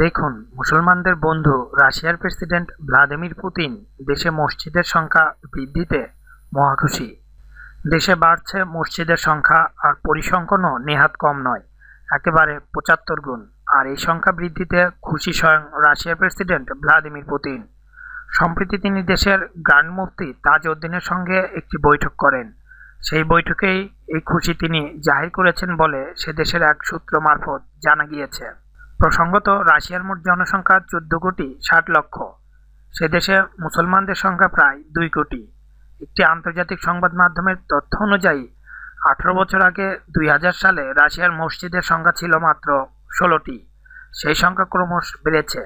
দেখুন মুসলমানদের বন্ধু রাশিয়ার প্রেসিডেন্ট ভ্লাদিমির পুতিন দেশে মসজিদের সংখ্যা বৃদ্ধিতে মহাখুশি দেশে বাড়ছে মসজিদের সংখ্যা আর পরিসংখ্যানও নেহাত কম নয় একেবারে পঁচাত্তর গুণ আর এই সংখ্যা বৃদ্ধিতে খুশি স্বয়ং রাশিয়ার প্রেসিডেন্ট ভ্লাদিমির পুতিন সম্প্রতি তিনি দেশের গ্রান্ড মুফতি তাজ উদ্দিনের সঙ্গে একটি বৈঠক করেন সেই বৈঠকেই এই খুশি তিনি জাহির করেছেন বলে সে দেশের এক সূত্র মারফত জানা গিয়েছে প্রসঙ্গত রাশিয়ার মোট জনসংখ্যা চোদ্দ কোটি ষাট লক্ষ সে দেশে মুসলমানদের সংখ্যা প্রায় দুই কোটি একটি আন্তর্জাতিক সংবাদ মাধ্যমের তথ্য অনুযায়ী আঠারো বছর আগে দুই সালে রাশিয়ার মসজিদের সংখ্যা ছিল মাত্র ষোলোটি সেই সংখ্যা ক্রমশ বেড়েছে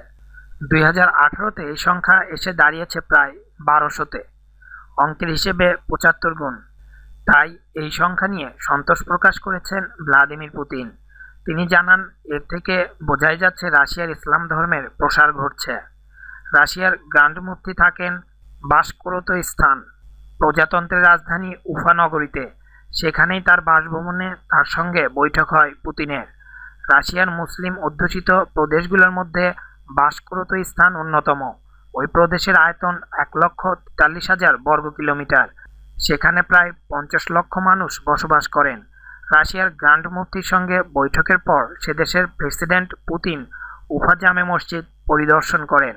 দুই হাজার আঠারোতে এই সংখ্যা এসে দাঁড়িয়েছে প্রায় বারোশোতে অঙ্কের হিসেবে পঁচাত্তর গুণ তাই এই সংখ্যা নিয়ে সন্তোষ প্রকাশ করেছেন ভ্লাদিমির পুতিন তিনি জানান এর থেকে বোঝাই যাচ্ছে রাশিয়ার ইসলাম ধর্মের প্রসার ঘটছে রাশিয়ার গ্রান্ড থাকেন বাসকরত স্থান প্রজাতন্ত্রের রাজধানী উফানগরীতে সেখানেই তার বাসভবনে তার সঙ্গে বৈঠক হয় পুতিনের রাশিয়ার মুসলিম অধ্যুষিত প্রদেশগুলোর মধ্যে বাসকরত স্থান অন্যতম ওই প্রদেশের আয়তন এক লক্ষ তেতাল্লিশ হাজার বর্গ কিলোমিটার সেখানে প্রায় পঞ্চাশ লক্ষ মানুষ বসবাস করেন রাশিয়ার গ্র্যান্ড মুফতির সঙ্গে বৈঠকের পর সেদেশের প্রেসিডেন্ট পুতিন উফা জামে মসজিদ পরিদর্শন করেন